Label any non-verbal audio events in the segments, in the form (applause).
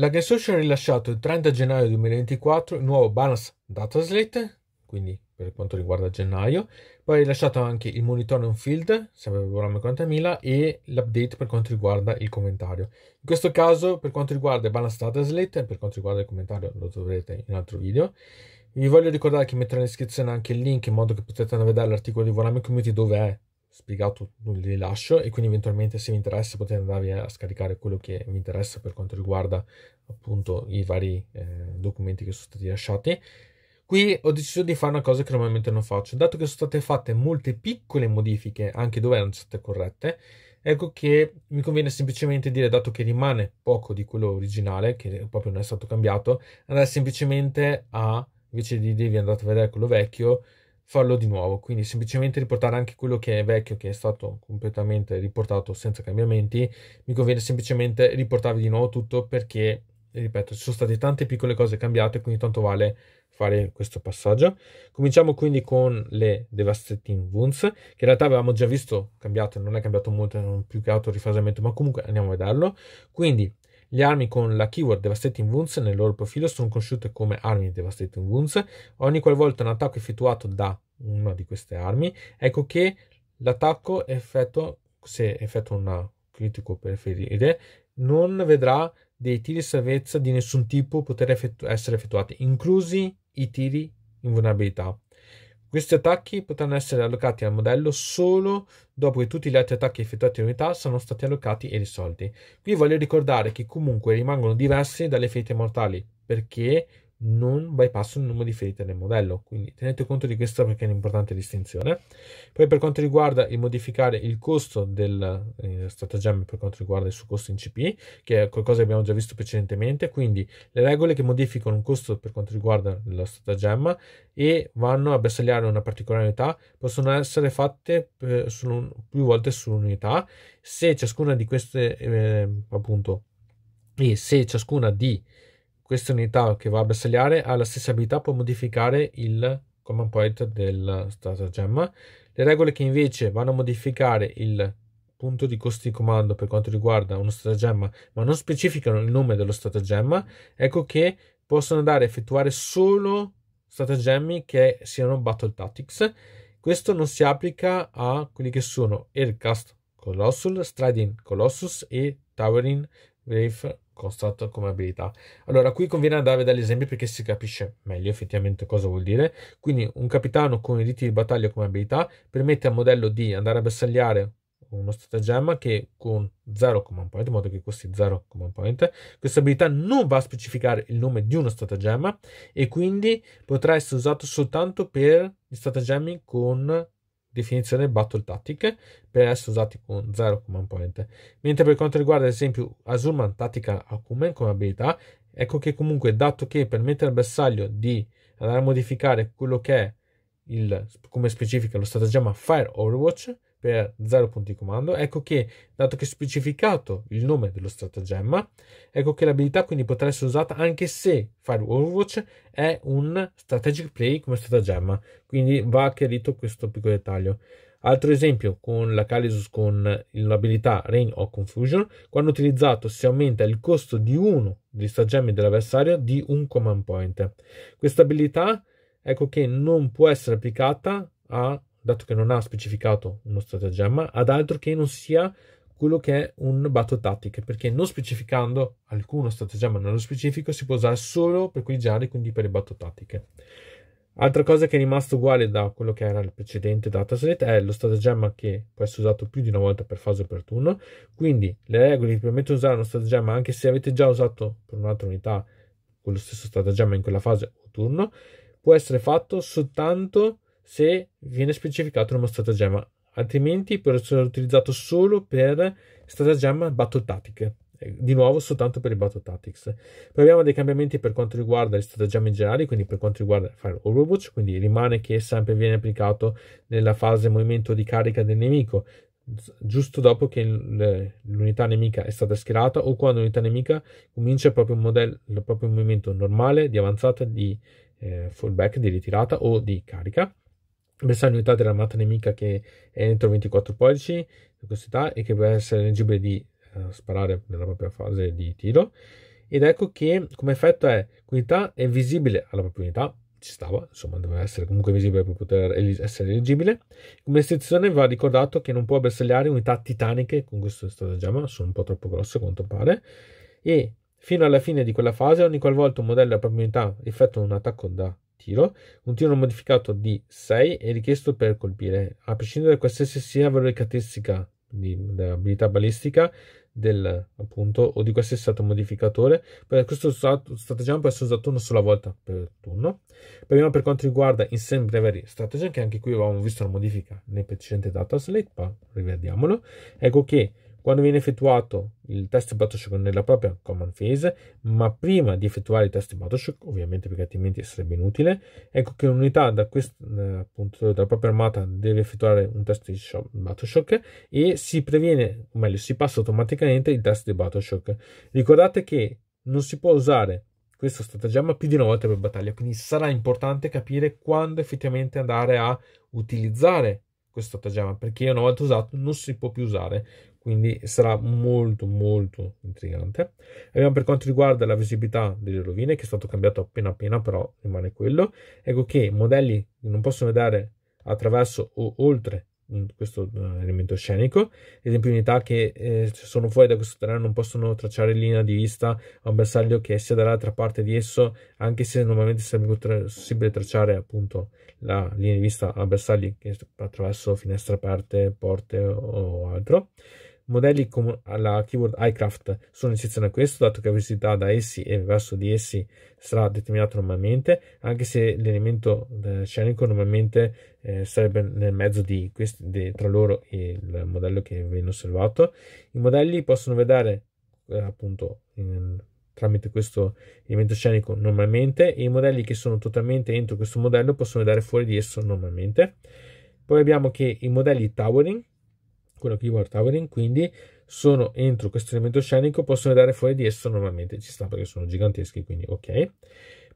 La GuideSource ha rilasciato il 30 gennaio 2024 il nuovo Balance Data Slate, quindi per quanto riguarda gennaio, poi ha rilasciato anche il monitor on field, sempre per Borame 40.000, e l'update per quanto riguarda il commentario. In questo caso, per quanto riguarda il Balance Data Slate, per quanto riguarda il commentario lo troverete in un altro video. Vi voglio ricordare che metterò in descrizione anche il link in modo che potete andare a vedere l'articolo di Vorame Community dove è spiegato li lascio e quindi eventualmente se vi interessa potete andare a scaricare quello che vi interessa per quanto riguarda appunto i vari eh, documenti che sono stati lasciati. Qui ho deciso di fare una cosa che normalmente non faccio, dato che sono state fatte molte piccole modifiche anche dove erano state corrette, ecco che mi conviene semplicemente dire, dato che rimane poco di quello originale, che proprio non è stato cambiato, andare semplicemente a, invece di dirvi andate a vedere quello vecchio, farlo di nuovo, quindi semplicemente riportare anche quello che è vecchio, che è stato completamente riportato senza cambiamenti, mi conviene semplicemente riportarvi di nuovo tutto perché, ripeto, ci sono state tante piccole cose cambiate, quindi tanto vale fare questo passaggio. Cominciamo quindi con le Devastating Wounds, che in realtà avevamo già visto cambiato, non è cambiato molto, non più che altro rifasamento, ma comunque andiamo a vederlo. Quindi le armi con la keyword Devastating Wounds nel loro profilo sono conosciute come armi Devastating Wounds. Ogni qualvolta un attacco è effettuato da una di queste armi, ecco che l'attacco effettua, se effettua un critico per ferire, non vedrà dei tiri di salvezza di nessun tipo poter effettu- essere effettuati, inclusi i tiri invulnerabilità. Questi attacchi potranno essere allocati al modello solo dopo che tutti gli altri attacchi effettuati in unità sono stati allocati e risolti. Qui voglio ricordare che comunque rimangono diversi dalle ferite mortali, perché non bypassano il numero di ferite nel modello, quindi tenete conto di questo perché è un'importante distinzione. Poi per quanto riguarda il modificare il costo del eh, stratagemma per quanto riguarda il suo costo in CP, che è qualcosa che abbiamo già visto precedentemente, quindi le regole che modificano un costo per quanto riguarda lo stratagemma e vanno a bersagliare una particolare unità possono essere fatte eh, su, più volte su un'unità se ciascuna di queste eh, appunto e se ciascuna di questa unità che va a bersagliare ha la stessa abilità, può modificare il command point del stratagemma. Le regole che invece vanno a modificare il punto di costo di comando per quanto riguarda uno stratagemma, ma non specificano il nome dello stratagemma, ecco che possono andare a effettuare solo stratagemmi che siano Battle Tactics. Questo non si applica a quelli che sono Aircast Colossal, Striding Colossus e Towering Wraith construct come abilità. Allora, qui conviene andare dagli esempi perché si capisce meglio effettivamente cosa vuol dire. Quindi, un capitano con i riti di battaglia come abilità permette al modello di andare a bersagliare uno stratagemma che con 0 command point, in modo che costi 0 command point, questa abilità non va a specificare il nome di uno stratagemma e quindi potrà essere usato soltanto per gli stratagemmi con definizione Battle Tactic per essere usati con 0 Command Point. Mentre per quanto riguarda ad esempio Azurman Tactical Acumen come abilità, ecco che comunque dato che permette al bersaglio di andare a modificare quello che è il, come specifica lo stratagemma Fire Overwatch, per 0 punti comando, ecco che, dato che è specificato il nome dello stratagemma, ecco che l'abilità quindi potrà essere usata anche se Fire Overwatch è un strategic play come stratagemma, quindi va chiarito questo piccolo dettaglio. Altro esempio con la Kalisus con l'abilità Rain o Confusion, quando utilizzato si aumenta il costo di uno dei stratagemmi dell'avversario di un command point. Questa abilità ecco che non può essere applicata a dato che non ha specificato uno stratagemma, ad altro che non sia quello che è un battle tactic, perché non specificando alcuno stratagemma nello specifico si può usare solo per quei generi, quindi per le battle tactiche. Altra cosa che è rimasta uguale da quello che era il precedente dataset è lo stratagemma che può essere usato più di una volta per fase o per turno, quindi le regole vi permettono di usare uno stratagemma anche se avete già usato per un'altra unità quello stesso stratagemma in quella fase o turno, può essere fatto soltanto se viene specificato uno stratagemma, altrimenti può essere utilizzato solo per stratagemma Battle Tactic. Di nuovo, soltanto per i Battle Tactics. Poi abbiamo dei cambiamenti per quanto riguarda gli stratagemmi generali, quindi per quanto riguarda Fire Overwatch, quindi rimane che sempre viene applicato nella fase movimento di carica del nemico, giusto dopo che l'unità nemica è stata schierata o quando l'unità nemica comincia il proprio, modello, il proprio movimento normale di avanzata, di eh, fallback, di ritirata o di carica. Messa l'unità dell'armata nemica che è entro 24 pollici di costità e che può essere leggibile di uh, sparare nella propria fase di tiro. Ed ecco che come effetto è l'unità è visibile alla propria unità, ci stava, insomma doveva essere comunque visibile per poter essere leggibile. Come sezione va ricordato che non può bersagliare unità titaniche con questo stratagemma, sono un po' troppo grosse quanto pare, e fino alla fine di quella fase ogni qualvolta un modello della propria unità effettua un attacco da tiro, un tiro modificato di 6 è richiesto per colpire, a prescindere da qualsiasi sia valore caratteristica dell'abilità balistica del, appunto, o di qualsiasi stato modificatore. Per questo stratagemma può essere usato una sola volta per turno. Prima per quanto riguarda Insane Bravery Stratagem, che anche qui avevamo visto la modifica nel precedente data slate, ma rivediamolo. Ecco che quando viene effettuato il test Bioshock nella propria command phase, ma prima di effettuare il test Bioshock, ovviamente perché altrimenti sarebbe inutile, ecco che un'unità da quest, eh, appunto, dalla propria armata deve effettuare un test di Bioshock e si previene, o meglio, si passa automaticamente il test di Bioshock. Ricordate che non si può usare questo stratagemma più di una volta per battaglia, quindi sarà importante capire quando effettivamente andare a utilizzare questo stratagemma, perché una volta usato non si può più usare quindi sarà molto molto intrigante. Abbiamo per quanto riguarda la visibilità delle rovine, che è stato cambiato appena appena, però rimane quello. Ecco che i modelli non possono vedere attraverso o oltre mm, questo eh, elemento scenico, ad esempio unità che eh, sono fuori da questo terreno non possono tracciare linea di vista a un bersaglio che sia dall'altra parte di esso, anche se normalmente sarebbe possibile tracciare appunto la linea di vista a bersagli attraverso finestre aperte, porte o altro. Modelli alla keyword iCraft sono in sezione a questo, dato che la velocità da essi e verso di essi sarà determinata normalmente, anche se l'elemento eh, scenico normalmente eh, sarebbe nel mezzo di questi, di, tra loro e il modello che viene osservato. I modelli possono vedere eh, appunto in, tramite questo elemento scenico normalmente e i modelli che sono totalmente entro questo modello possono vedere fuori di esso normalmente. Poi abbiamo che i modelli towering con la keyword towering, quindi sono entro questo elemento scenico, possono andare fuori di esso normalmente, ci sta perché sono giganteschi, quindi ok.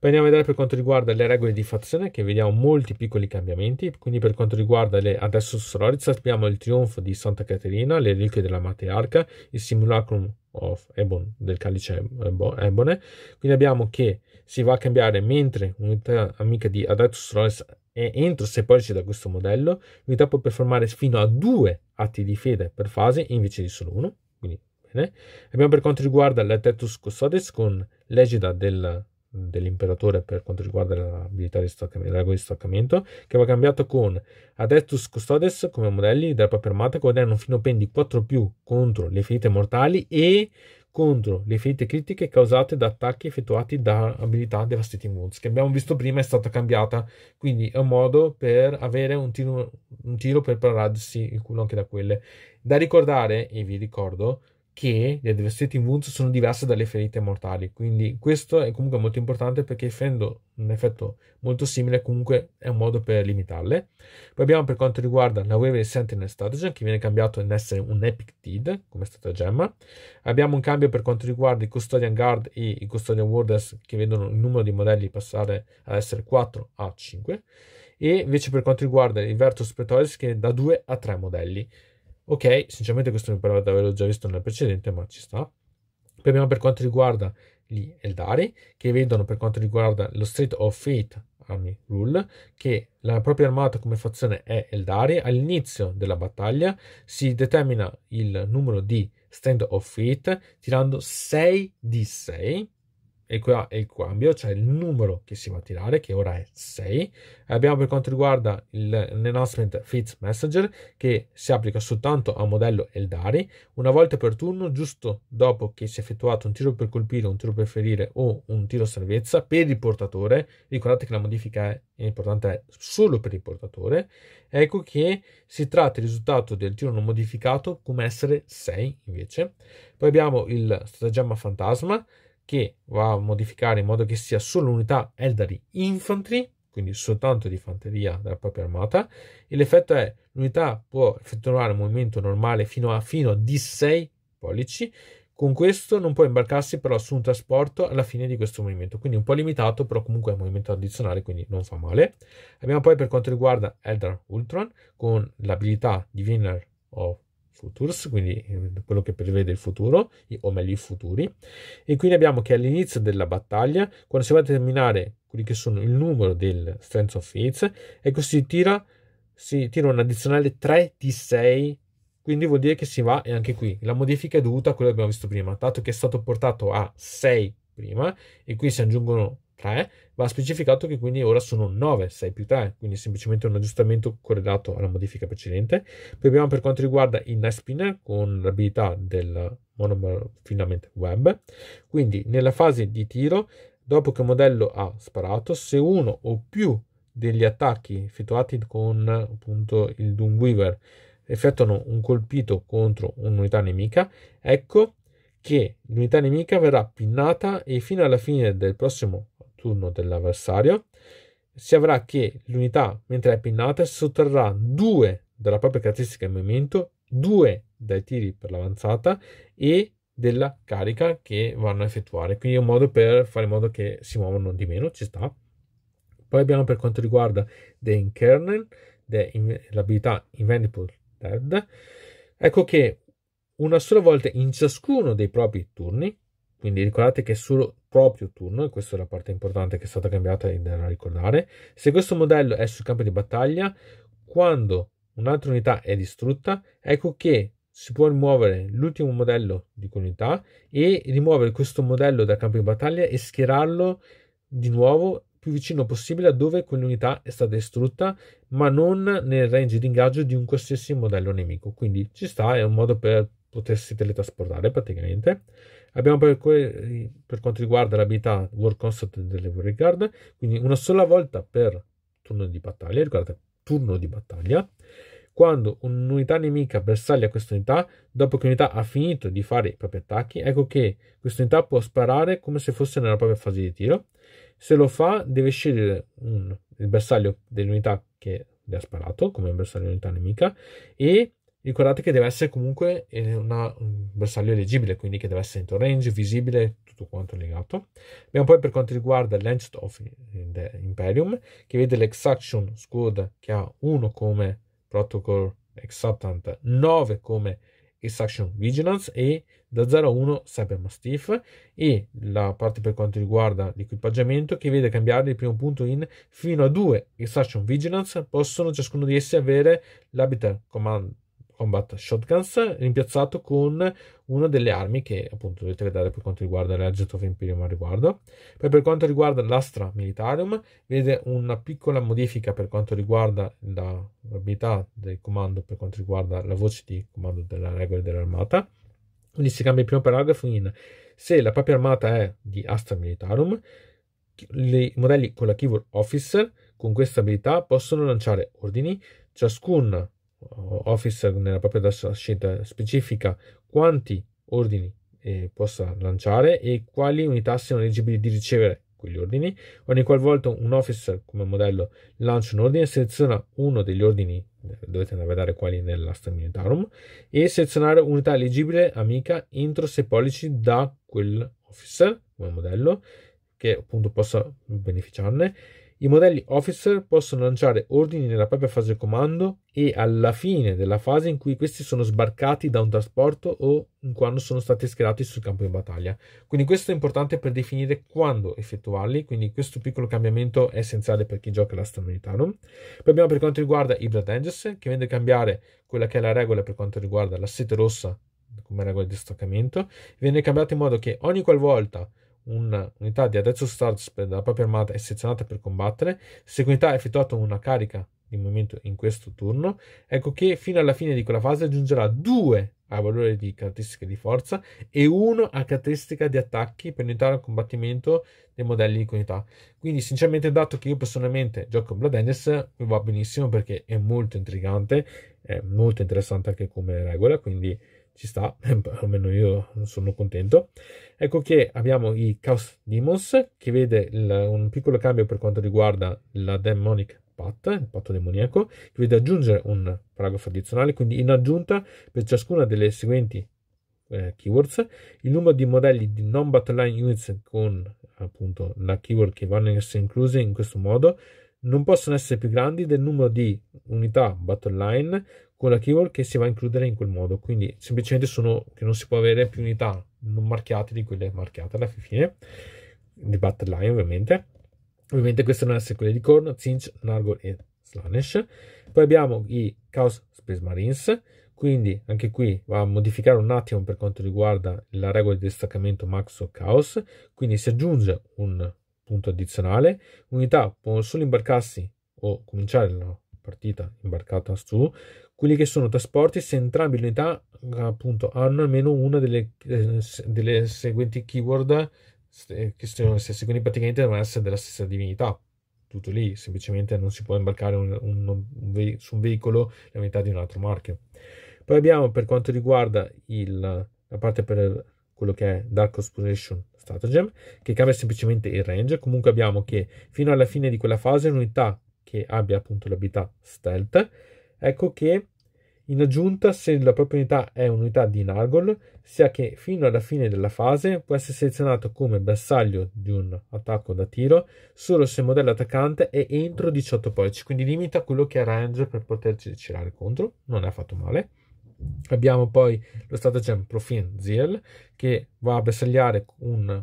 Poi andiamo a vedere per quanto riguarda le regole di fazione, che vediamo molti piccoli cambiamenti, quindi per quanto riguarda le adesso Sororitz abbiamo il trionfo di Santa Caterina, le reliquie della Matearca, il simulacrum of Ebon del calice Ebone, quindi abbiamo che si va a cambiare mentre un'unità amica di Adeptus Royce e entro se poi esce da questo modello, l'unità può performare fino a due atti di fede per fase invece di solo uno. Quindi bene. Abbiamo per quanto riguarda l'Atetus Custodes con l'egida del, dell'imperatore per quanto riguarda l'abilità di stoccamento, di staccamento che va cambiato con Adeptus Custodes come modelli della propria armata che guadagnano un fino pen di 4 più contro le ferite mortali e contro le ferite critiche causate da attacchi effettuati da abilità Devastating Wounds, che abbiamo visto prima è stata cambiata, quindi è un modo per avere un tiro, un tiro per pararsi il culo anche da quelle. Da ricordare, e vi ricordo, che le avversità di Woods sono diverse dalle ferite mortali, quindi questo è comunque molto importante perché essendo un effetto molto simile comunque è un modo per limitarle. Poi abbiamo per quanto riguarda la Wave Sentinel Stratagem che viene cambiato in essere un Epic Deed come stratagemma. Abbiamo un cambio per quanto riguarda i Custodian Guard e i Custodian Warders che vedono il numero di modelli passare ad essere 4 a 5 e invece per quanto riguarda i Vertus pretorius che è da 2 a 3 modelli. Ok, sinceramente questo mi pareva di averlo già visto nel precedente, ma ci sta. Poi abbiamo per quanto riguarda gli Eldari, che vedono per quanto riguarda lo Street of Fate Army Rule, che la propria armata come fazione è Eldari. All'inizio della battaglia si determina il numero di Stand of Fate tirando 6 di 6 e qua è il cambio, cioè il numero che si va a tirare, che ora è 6. Abbiamo per quanto riguarda l'enhancement Fit Messenger, che si applica soltanto a modello Eldari, una volta per turno, giusto dopo che si è effettuato un tiro per colpire, un tiro per ferire o un tiro salvezza per il portatore. Ricordate che la modifica è importante è solo per il portatore. Ecco che si tratta il risultato del tiro non modificato come essere 6 invece. Poi abbiamo il stratagemma fantasma, che va a modificare in modo che sia solo unità Eldari Infantry, quindi soltanto di fanteria della propria armata, e l'effetto è l'unità può effettuare un movimento normale fino a fino di 6 pollici, con questo non può imbarcarsi però su un trasporto alla fine di questo movimento, quindi un po' limitato, però comunque è un movimento addizionale, quindi non fa male. Abbiamo poi per quanto riguarda Eldar Ultron, con l'abilità di Winner of futures, quindi eh, quello che prevede il futuro, o meglio i futuri. E quindi abbiamo che all'inizio della battaglia, quando si va a determinare quelli che sono il numero del strength of hits, ecco si tira, si tira un addizionale 3 di 6 quindi vuol dire che si va e anche qui la modifica è dovuta a quello che abbiamo visto prima dato che è stato portato a 6 prima e qui si aggiungono 3, va specificato che quindi ora sono 9, 6 più 3, quindi semplicemente un aggiustamento correlato alla modifica precedente. Poi abbiamo per quanto riguarda il Night Spinner con l'abilità del Monomer Filament Web, quindi nella fase di tiro, dopo che il modello ha sparato, se uno o più degli attacchi effettuati con appunto il Doom Weaver effettuano un colpito contro un'unità nemica, ecco che l'unità nemica verrà pinnata e fino alla fine del prossimo turno dell'avversario, si avrà che l'unità, mentre è pinnata, sottrarrà due della propria caratteristica di movimento, due dai tiri per l'avanzata e della carica che vanno a effettuare. Quindi è un modo per fare in modo che si muovano di meno, ci sta. Poi abbiamo per quanto riguarda The Kernel, l'abilità Inventable Dead. Ecco che una sola volta in ciascuno dei propri turni quindi ricordate che è solo proprio turno, e questa è la parte importante che è stata cambiata e da ricordare. Se questo modello è sul campo di battaglia, quando un'altra unità è distrutta, ecco che si può rimuovere l'ultimo modello di quell'unità e rimuovere questo modello dal campo di battaglia e schierarlo di nuovo più vicino possibile a dove quell'unità è stata distrutta, ma non nel range di ingaggio di un qualsiasi modello nemico. Quindi ci sta, è un modo per potersi teletrasportare praticamente. Abbiamo per, que- per quanto riguarda l'abilità War Constant delle Warrior Guard, quindi una sola volta per turno di battaglia, ricordate, turno di battaglia, quando un'unità nemica bersaglia questa unità, dopo che l'unità ha finito di fare i propri attacchi, ecco che questa unità può sparare come se fosse nella propria fase di tiro. Se lo fa, deve scegliere un, il bersaglio dell'unità che le ha sparato, come bersaglio dell'unità nemica, e Ricordate che deve essere comunque eh, una, un bersaglio leggibile, quindi che deve essere in range, visibile, tutto quanto legato. Abbiamo poi per quanto riguarda l'Ancient of the Imperium, che vede l'Exaction Squad che ha 1 come Protocol Exultant, 9 come Exaction Vigilance e da 0 a 1 Cyber Mastiff. e la parte per quanto riguarda l'equipaggiamento che vede cambiare il primo punto in fino a 2 Exaction Vigilance possono ciascuno di essi avere l'Habitat Command Combat Shotguns, rimpiazzato con una delle armi che appunto dovete vedere per quanto riguarda l'Agent of Imperium al riguardo. Poi per quanto riguarda l'Astra Militarium, vede una piccola modifica per quanto riguarda l'abilità del comando, per quanto riguarda la voce di comando della regola dell'armata. Quindi si cambia il primo paragrafo in se la propria armata è di Astra Militarum, i modelli con la keyword Officer con questa abilità possono lanciare ordini, ciascun officer nella propria scelta specifica quanti ordini eh, possa lanciare e quali unità siano eligibili di ricevere quegli ordini. Ogni qualvolta un officer come modello lancia un ordine, seleziona uno degli ordini, eh, dovete andare a vedere quali nell'Aston Militarum, e selezionare unità elegibile amica entro 6 pollici da quell'officer come modello che appunto possa beneficiarne i modelli officer possono lanciare ordini nella propria fase comando e alla fine della fase in cui questi sono sbarcati da un trasporto o quando sono stati schierati sul campo di battaglia. Quindi questo è importante per definire quando effettuarli, quindi questo piccolo cambiamento è essenziale per chi gioca l'astro militarum. Poi abbiamo per quanto riguarda i Blood Angels, che vende a cambiare quella che è la regola per quanto riguarda la sete rossa come regola di staccamento, viene cambiata in modo che ogni qualvolta volta un'unità di attrezzo Stars la propria armata è sezionata per combattere, se quell'unità ha effettuato una carica di movimento in questo turno, ecco che fino alla fine di quella fase aggiungerà due a valore di caratteristiche di forza e uno a caratteristica di attacchi per unità al combattimento dei modelli di unità. Quindi, sinceramente, dato che io personalmente gioco Blood Enders, mi va benissimo perché è molto intrigante, è molto interessante anche come regola, quindi ci sta, (laughs) eh, almeno io sono contento. Ecco che abbiamo i Chaos Demons, che vede il, un piccolo cambio per quanto riguarda la Demonic Path, il patto demoniaco, che vede aggiungere un paragrafo addizionale, quindi in aggiunta per ciascuna delle seguenti eh, keywords, il numero di modelli di non battle line units con appunto la keyword che vanno a essere incluse in questo modo non possono essere più grandi del numero di unità battle line con la keyword che si va a includere in quel modo. Quindi semplicemente sono che non si può avere più unità non marchiate di quelle marchiate alla fine di battle line ovviamente. Ovviamente queste non essere quelle di Korn, Zinch, Nargol e Slanesh. Poi abbiamo i Chaos Space Marines, quindi anche qui va a modificare un attimo per quanto riguarda la regola di distaccamento max o Chaos, quindi si aggiunge un punto addizionale, unità può solo imbarcarsi o cominciare la partita imbarcata su quelli che sono trasporti se entrambe le unità appunto hanno almeno una delle, eh, delle seguenti keyword che sono se seguenti praticamente devono essere della stessa divinità tutto lì semplicemente non si può imbarcare un, un, un, su un veicolo la unità di un altro marchio poi abbiamo per quanto riguarda il, la parte per quello che è Dark Exploration Stratagem che cambia semplicemente il range comunque abbiamo che fino alla fine di quella fase l'unità che abbia appunto l'abilità stealth ecco che in aggiunta, se la propria unità è un'unità di Nargol, sia che fino alla fine della fase può essere selezionato come bersaglio di un attacco da tiro solo se il modello attaccante è entro 18 pollici, quindi limita quello che ha range per poterci tirare contro, non è affatto male. Abbiamo poi lo stratagem Profin Ziel che va a bersagliare un,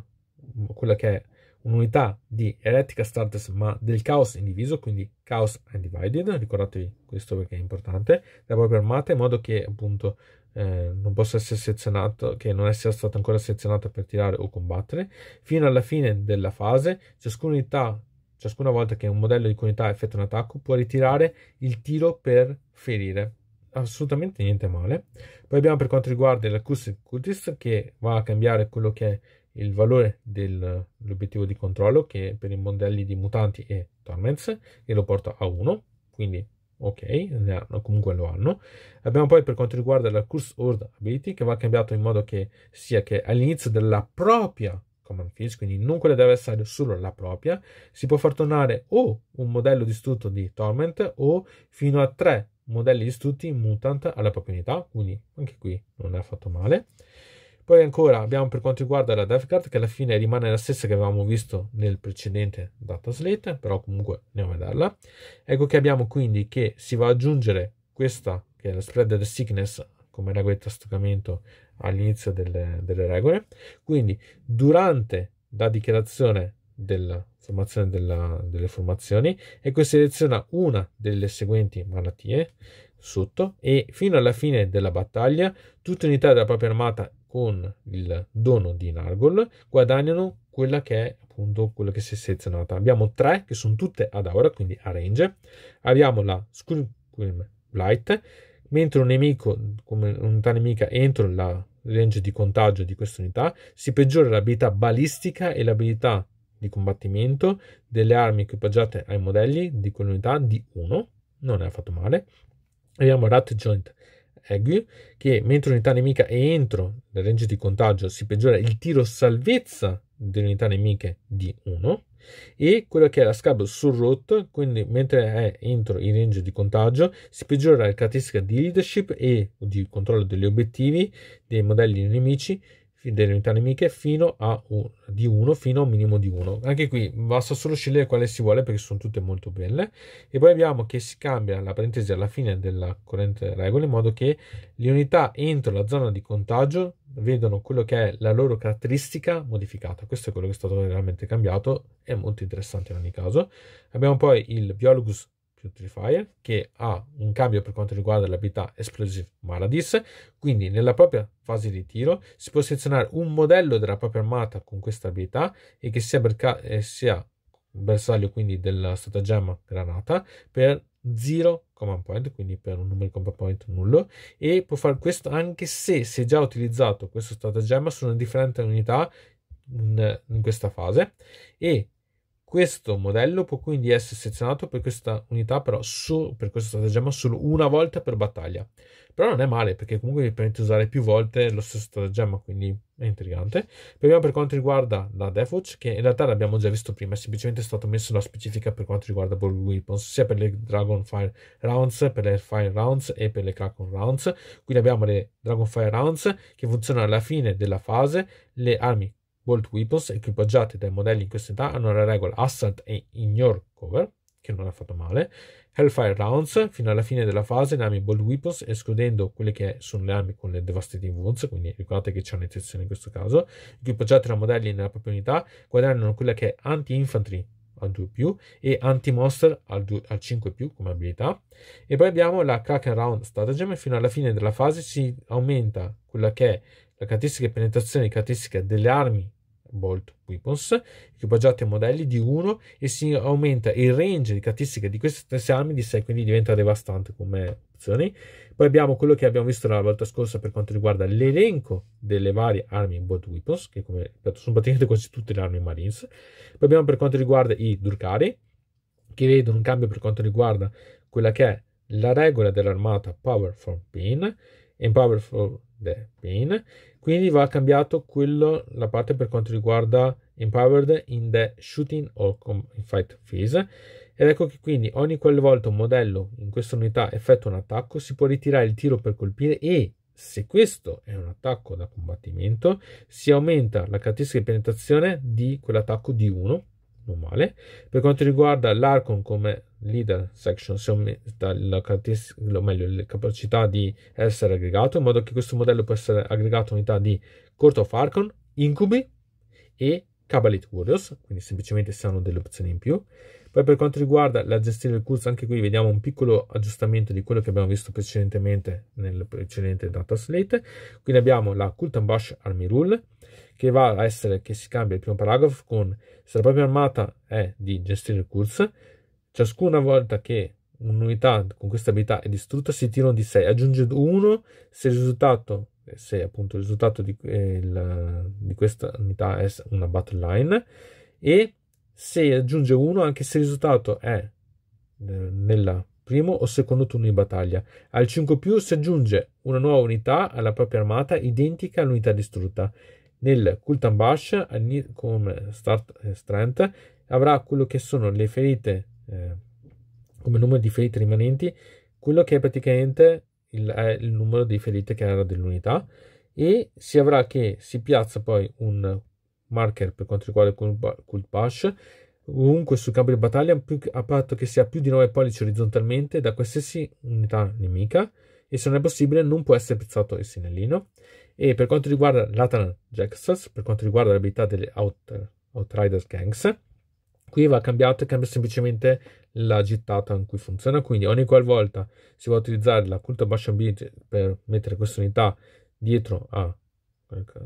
quella che è un'unità di elettrica status ma del caos indiviso, quindi caos undivided, ricordatevi questo perché è importante, la propria armata in modo che appunto eh, non possa essere sezionato, che non sia stata ancora selezionata per tirare o combattere, fino alla fine della fase ciascuna unità ciascuna volta che un modello di unità effettua un attacco può ritirare il tiro per ferire assolutamente niente male. Poi abbiamo per quanto riguarda l'accustic cultist che va a cambiare quello che è il valore dell'obiettivo di controllo che per i modelli di mutanti è Torments e lo porto a 1, quindi ok, comunque lo hanno. Abbiamo poi per quanto riguarda la Curse Horde Ability che va cambiato in modo che sia che all'inizio della propria command phase, quindi non quella deve essere solo la propria, si può far tornare o un modello distrutto di Torment o fino a tre modelli distrutti mutant alla propria unità, quindi anche qui non è affatto male. Poi ancora abbiamo per quanto riguarda la dive card che alla fine rimane la stessa che avevamo visto nel precedente data slate, però comunque andiamo a vederla. Ecco che abbiamo quindi che si va ad aggiungere questa che è la spread del sickness come regola di staccamento all'inizio delle, delle, regole. Quindi durante la dichiarazione della formazione della, delle formazioni, ecco seleziona una delle seguenti malattie sotto e fino alla fine della battaglia tutte unità della propria armata con il dono di Nargol guadagnano quella che è appunto quella che si è selezionata. Abbiamo tre che sono tutte ad aura, quindi a range. Abbiamo la Scream Light, mentre un nemico, come unità nemica, entro la range di contagio di questa unità, si peggiora l'abilità balistica e l'abilità di combattimento delle armi equipaggiate ai modelli di quell'unità di 1. Non è affatto male. Abbiamo Rat Joint Egg, che mentre un'unità nemica è entro nel range di contagio si peggiora il tiro salvezza delle unità nemiche di 1 e quello che è la scab sul surrot, quindi mentre è entro il range di contagio si peggiora la caratteristica di leadership e di controllo degli obiettivi dei modelli nemici delle unità nemiche fino a un, di 1 fino a un minimo di 1 anche qui basta solo scegliere quale si vuole perché sono tutte molto belle e poi abbiamo che si cambia la parentesi alla fine della corrente regola in modo che le unità entro la zona di contagio vedono quello che è la loro caratteristica modificata questo è quello che è stato realmente cambiato è molto interessante in ogni caso abbiamo poi il biologus Putrefire che ha un cambio per quanto riguarda l'abilità Explosive Maladis, quindi nella propria fase di tiro si può selezionare un modello della propria armata con questa abilità e che sia, berca- eh, sia bersaglio quindi della stratagemma granata per 0 command point, quindi per un numero di command point nullo, e può fare questo anche se si è già utilizzato questo stratagemma su una differente unità in, in questa fase e questo modello può quindi essere selezionato per questa unità, però su, per questo stratagemma solo una volta per battaglia. Però non è male, perché comunque vi permette di usare più volte lo stesso stratagemma, quindi è intrigante. Poi per quanto riguarda la Deathwatch, che in realtà l'abbiamo già visto prima, è semplicemente stato messo la specifica per quanto riguarda Ball Weapons, sia per le Dragonfire Rounds, per le Fire Rounds e per le Kraken Rounds. Quindi abbiamo le Dragonfire Rounds, che funzionano alla fine della fase, le armi Volt Weapons equipaggiati dai modelli in questa età hanno la regola Assault e Ignore Cover, che non ha fatto male, Hellfire Rounds, fino alla fine della fase le armi Bold Weapons, escludendo quelle che sono le armi con le Devastating Wounds, quindi ricordate che c'è un'eccezione in questo caso, equipaggiate da modelli nella propria unità, guadagnano quella che è Anti-Infantry al 2+, e Anti-Monster al, 2, al 5+, come abilità, e poi abbiamo la Kraken Round Stratagem, fino alla fine della fase si aumenta quella che è la caratteristica di penetrazione caratteristica delle armi Bolt Weapons, equipaggiati a modelli di 1 e si aumenta il range di caratteristiche di queste stesse armi di 6, quindi diventa devastante come opzioni. Poi abbiamo quello che abbiamo visto la volta scorsa per quanto riguarda l'elenco delle varie armi in Bolt Weapons, che come sono praticamente quasi tutte le armi Marines. Poi abbiamo per quanto riguarda i Durkari, che vedono un cambio per quanto riguarda quella che è la regola dell'armata Power from Pain, Empower for the Pain, quindi va cambiato quello, la parte per quanto riguarda Empowered in the Shooting or Fight Phase. Ed ecco che quindi ogni qualvolta un modello in questa unità effettua un attacco si può ritirare il tiro per colpire e se questo è un attacco da combattimento si aumenta la caratteristica di penetrazione di quell'attacco di 1 non male. Per quanto riguarda l'Arcon come leader section, si aumenta la, meglio, le capacità di essere aggregato, in modo che questo modello possa essere aggregato a unità di Court of Arcon, Incubi e Cabalit Warriors, quindi semplicemente si hanno delle opzioni in più. Poi per quanto riguarda la gestione del curso, anche qui vediamo un piccolo aggiustamento di quello che abbiamo visto precedentemente nel precedente data slate. Quindi abbiamo la Cult Bash Army Rule, che va a essere che si cambia il primo paragrafo con se la propria armata è di gestire il Kurz, ciascuna volta che un'unità con questa abilità è distrutta si tirano di 6, aggiunge 1 se il risultato se appunto il risultato di, eh, la, di, questa unità è una battle line e se aggiunge 1 anche se il risultato è eh, nella primo o secondo turno di battaglia. Al 5 più si aggiunge una nuova unità alla propria armata identica all'unità distrutta nel Kultanbash, come start eh, strength, avrà quello che sono le ferite, eh, come numero di ferite rimanenti, quello che è praticamente il, è il numero di ferite che era dell'unità, e si avrà che si piazza poi un marker per quanto riguarda il Cult Bash ovunque sul campo di battaglia a patto che sia più di 9 pollici orizzontalmente da qualsiasi unità nemica e se non è possibile non può essere piazzato il segnalino e per quanto riguarda l'Atalan Jaxas, per quanto riguarda l'abilità delle Out, Outriders Gangs, qui va cambiato e cambia semplicemente la gittata in cui funziona. Quindi ogni qualvolta si va vuole utilizzare la Cult of Ambient per mettere questa unità dietro a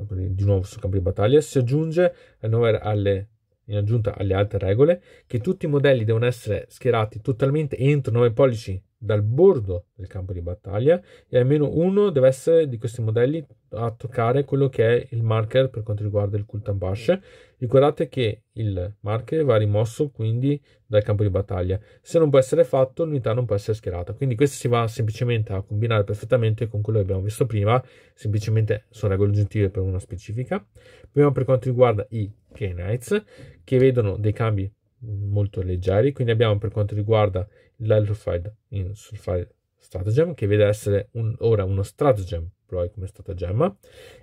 di nuovo sul campo di battaglia, si aggiunge alle, in aggiunta alle altre regole che tutti i modelli devono essere schierati totalmente entro 9 pollici dal bordo del campo di battaglia e almeno uno deve essere di questi modelli a toccare quello che è il marker per quanto riguarda il Kultan Bash. Ricordate che il marker va rimosso quindi dal campo di battaglia. Se non può essere fatto, l'unità non può essere schierata. Quindi questo si va semplicemente a combinare perfettamente con quello che abbiamo visto prima, semplicemente sono regole aggiuntive per una specifica. Prima per quanto riguarda i K-Knights, che vedono dei cambi molto leggeri, quindi abbiamo per quanto riguarda l'Alrufide in Sulfide Stratagem, che vede essere un, ora uno Stratagem, Ploy come stratagemma,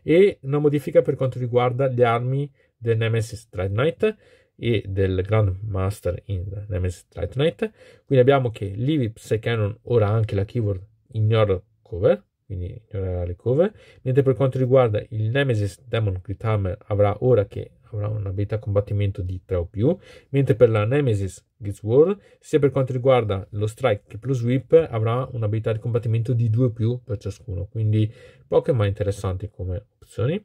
e una modifica per quanto riguarda le armi del Nemesis Dread e del Grand Master in Nemesis Dread Quindi abbiamo che l'Ivip Psy ora ha anche la keyword Ignore Cover, quindi ignorerà le cover. Mentre per quanto riguarda il Nemesis Demon Crit Hammer avrà ora che avrà un'abilità combattimento di 3 o più, mentre per la Nemesis Gizworld, sia per quanto riguarda lo Strike che lo Sweep, avrà un'abilità di combattimento di 2 o più per ciascuno, quindi poche ma interessanti come opzioni.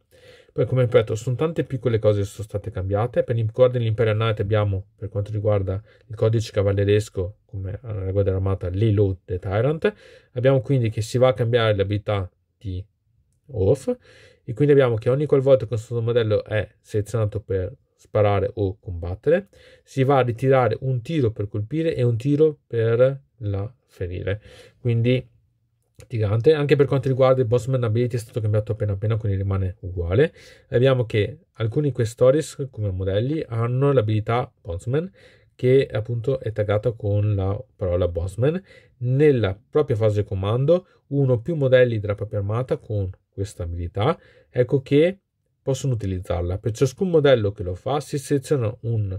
Poi, come ripeto, sono tante piccole cose che sono state cambiate. Per il core dell'Impero Knight abbiamo, per quanto riguarda il codice cavalleresco, come alla guardia armata, l'Elo the Tyrant. Abbiamo quindi che si va a cambiare l'abilità di Off e quindi abbiamo che ogni qualvolta che un sottomodello è selezionato per sparare o combattere, si va a ritirare un tiro per colpire e un tiro per la ferire. Quindi gigante. Anche per quanto riguarda il Bossman Ability è stato cambiato appena appena, quindi rimane uguale. Abbiamo che alcuni questoris come modelli hanno l'abilità Bossman che appunto è taggata con la parola Bossman. Nella propria fase di comando uno o più modelli della propria armata con questa abilità, ecco che possono utilizzarla. Per ciascun modello che lo fa si seleziona un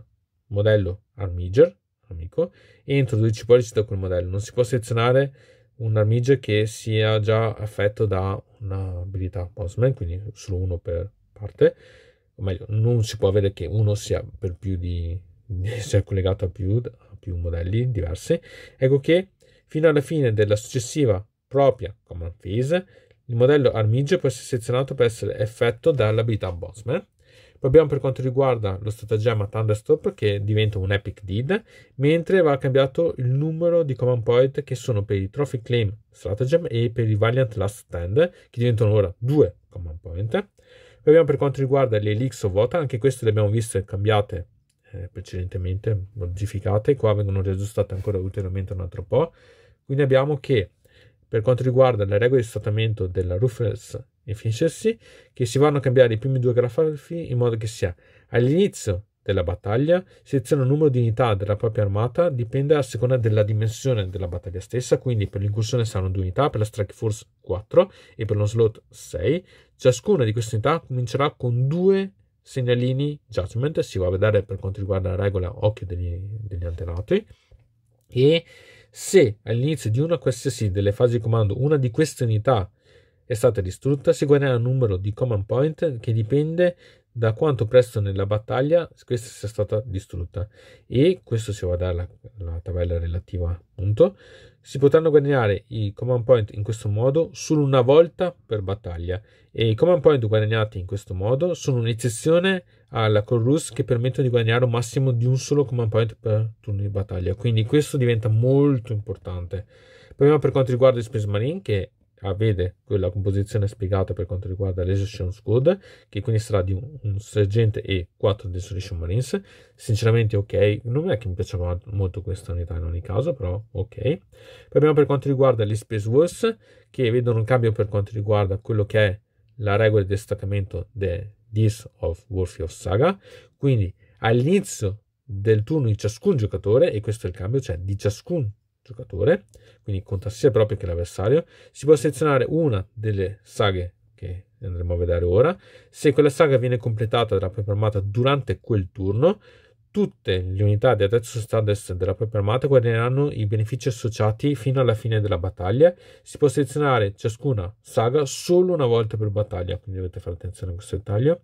modello Armiger, amico, entro 12 pollici da quel modello. Non si può selezionare un armige che sia già affetto da un'abilità Postman, quindi solo uno per parte, o meglio, non si può avere che uno sia, di, (laughs) sia collegato a più, a più modelli diversi. Ecco che fino alla fine della successiva propria command phase, il modello armige può essere selezionato per essere effetto dall'abilità Bosman poi abbiamo per quanto riguarda lo stratagemma Thunderstop che diventa un epic deed, mentre va cambiato il numero di command point che sono per i Trophy Claim Stratagem e per i Valiant Last Stand, che diventano ora due command point. Poi abbiamo per quanto riguarda le Elix of Vota, anche queste le abbiamo viste cambiate eh, precedentemente, modificate, qua vengono riaggiustate ancora ulteriormente un altro po'. Quindi abbiamo che per quanto riguarda le regole di trattamento della Ruthless e fingersi che si vanno a cambiare i primi due grafafi in modo che sia all'inizio della battaglia, seleziona il numero di unità della propria armata, dipende a seconda della dimensione della battaglia stessa, quindi per l'incursione saranno due unità, per la strike force 4 e per lo slot 6. Ciascuna di queste unità comincerà con due segnalini judgment, si va a vedere per quanto riguarda la regola occhio degli, degli antenati, e se all'inizio di una qualsiasi delle fasi di comando una di queste unità è stata distrutta, si guadagna un numero di command point che dipende da quanto presto nella battaglia questa sia stata distrutta. E questo si va a dare la, la tabella relativa appunto. Si potranno guadagnare i command point in questo modo solo una volta per battaglia e i command point guadagnati in questo modo sono un'eccezione alla Corrus che permettono di guadagnare un massimo di un solo command point per turno di battaglia. Quindi questo diventa molto importante. Prima per quanto riguarda il Space Marine che avete ah, quella composizione spiegata per quanto riguarda l'Exhaustion Squad, che quindi sarà di un, un sergente e 4 Desolation Marines. Sinceramente, ok, non è che mi piaceva molto questa unità in ogni caso, però ok. Poi abbiamo per quanto riguarda gli Space Wars, che vedono un cambio per quanto riguarda quello che è la regola di staccamento de Gears of Warfare Saga. Quindi all'inizio del turno di ciascun giocatore, e questo è il cambio, cioè di ciascun giocatore, quindi conta sia proprio che l'avversario. Si può selezionare una delle saghe che andremo a vedere ora. Se quella saga viene completata dalla propria armata durante quel turno, tutte le unità di attrezzo standard della propria armata guadagneranno i benefici associati fino alla fine della battaglia. Si può selezionare ciascuna saga solo una volta per battaglia, quindi dovete fare attenzione a questo dettaglio.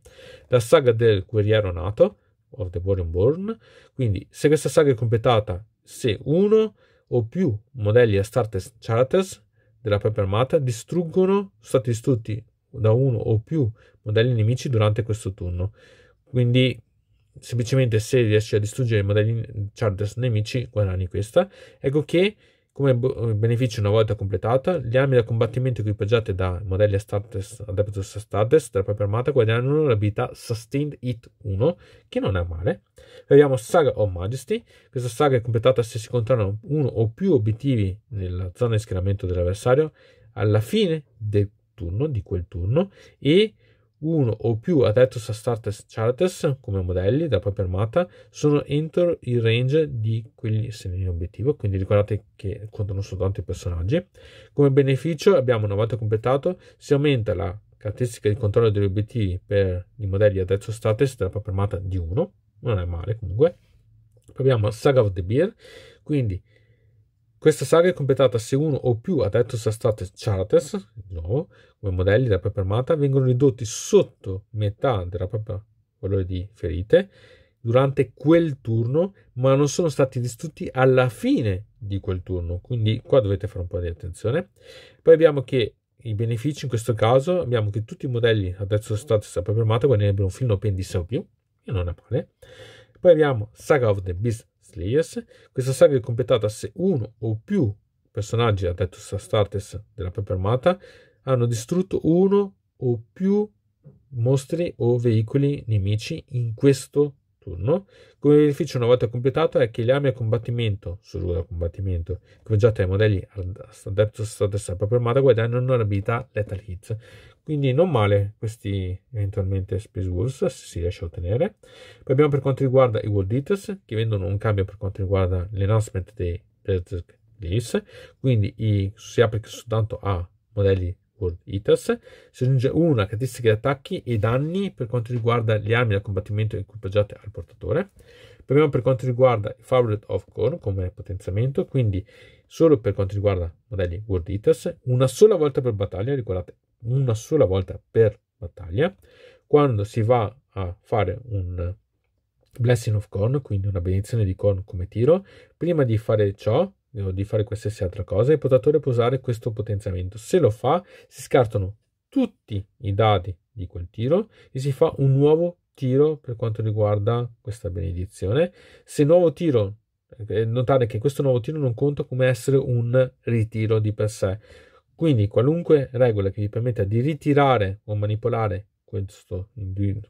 La saga del guerriero nato, of the Warren Born, quindi se questa saga è completata, se uno o più modelli a starter charters della propria armata distruggono, sono stati distrutti da uno o più modelli nemici durante questo turno. Quindi semplicemente se riesci a distruggere i modelli charters nemici guadagni questa. Ecco che come benefici una volta completata, le armi da combattimento equipaggiate da modelli a status Adeptus Astartes della propria armata guadagnano l'abilità Sustained Hit 1, che non è male. Abbiamo Saga of Majesty, questa saga è completata se si contano uno o più obiettivi nella zona di schieramento dell'avversario alla fine del turno, di quel turno, e uno o più adeptus Astartes Charters come modelli da propria armata sono entro il range di quelli segnali in obiettivo, quindi ricordate che contano soltanto i personaggi. Come beneficio abbiamo una volta completato si aumenta la caratteristica di controllo degli obiettivi per i modelli adeptus Astartes della propria armata di 1, non è male comunque. Poi abbiamo Saga of the Beer, quindi questa saga è completata se uno o più Adeptus Astrates Charters, di nuovo, come modelli della propria armata, vengono ridotti sotto metà della propria valore di ferite durante quel turno, ma non sono stati distrutti alla fine di quel turno. Quindi qua dovete fare un po' di attenzione. Poi abbiamo che i benefici in questo caso abbiamo che tutti i modelli adesso stati a propria armata guadagnerebbero un film open di 6 o più, e non è male. Poi abbiamo Saga of the Beast Slayers. Questa saga è completata se uno o più personaggi Adeptus Astartes della propria armata hanno distrutto uno o più mostri o veicoli nemici in questo turno. Come beneficio una volta completato è che le armi a combattimento, solo da combattimento, equipaggiate ai modelli Adeptus Status della propria armata guadagnano l'abilità Lethal Hits. Quindi non male questi eventualmente Space Wolves se si riesce a ottenere. Poi abbiamo per quanto riguarda i World Eaters che vendono un cambio per quanto riguarda l'enhancement dei Berserk Glyphs, quindi i, si applica soltanto a modelli World Eaters. Si aggiunge una caratteristica di attacchi e danni per quanto riguarda le armi da combattimento equipaggiate al portatore. Poi abbiamo per quanto riguarda i Favorite of Core come potenziamento, quindi solo per quanto riguarda modelli World Eaters, una sola volta per battaglia, ricordate una sola volta per battaglia. Quando si va a fare un Blessing of Corn, quindi una benedizione di Corn come tiro, prima di fare ciò, o di fare qualsiasi altra cosa, il portatore può usare questo potenziamento. Se lo fa, si scartano tutti i dadi di quel tiro e si fa un nuovo tiro per quanto riguarda questa benedizione. Se nuovo tiro, eh, eh, notate che questo nuovo tiro non conta come essere un ritiro di per sé quindi qualunque regola che vi permetta di ritirare o manipolare questo,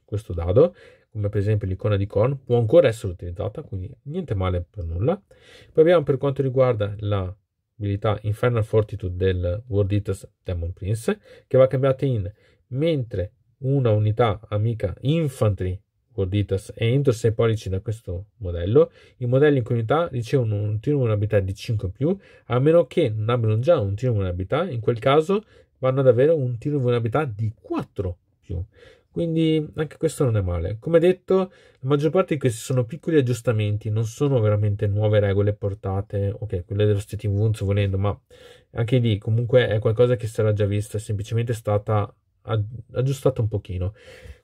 questo dado, come per esempio l'icona di Korn, può ancora essere utilizzata, quindi niente male per nulla. Poi abbiamo per quanto riguarda l'abilità Infernal Fortitude del World Eaters Demon Prince, che va cambiata in mentre una unità amica Infantry Gorditas e entro 6 pollici da questo modello, i modelli in comunità ricevono un tiro di mobilità di 5 più, a meno che non abbiano già un tiro di mobilità, in quel caso vanno ad avere un tiro di mobilità di 4 più. Quindi anche questo non è male. Come detto, la maggior parte di questi sono piccoli aggiustamenti, non sono veramente nuove regole portate, ok, quelle dello State Wounds volendo, ma anche lì comunque è qualcosa che sarà già vista, è semplicemente stata aggiustata un pochino.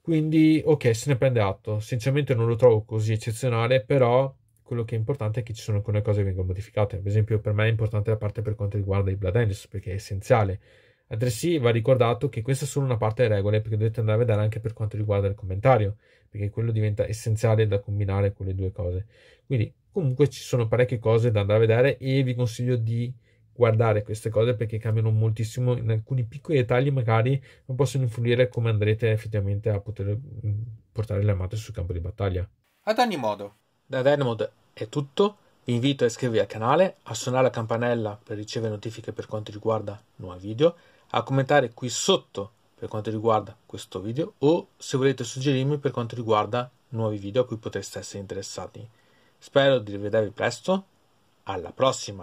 Quindi, ok, se ne prende atto. Sinceramente non lo trovo così eccezionale, però quello che è importante è che ci sono alcune cose che vengono modificate. Ad esempio, per me è importante la parte per quanto riguarda i Blood Angels, perché è essenziale. Altresì va ricordato che questa è solo una parte delle regole, perché dovete andare a vedere anche per quanto riguarda il commentario, perché quello diventa essenziale da combinare con le due cose. Quindi, comunque, ci sono parecchie cose da andare a vedere e vi consiglio di guardare queste cose perché cambiano moltissimo in alcuni piccoli dettagli magari non possono influire come andrete effettivamente a poter mm, portare le armate sul campo di battaglia ad ogni modo da Redmond è tutto vi invito a iscrivervi al canale a suonare la campanella per ricevere notifiche per quanto riguarda nuovi video a commentare qui sotto per quanto riguarda questo video o se volete suggerirmi per quanto riguarda nuovi video a cui potreste essere interessati. Spero di rivedervi presto, alla prossima!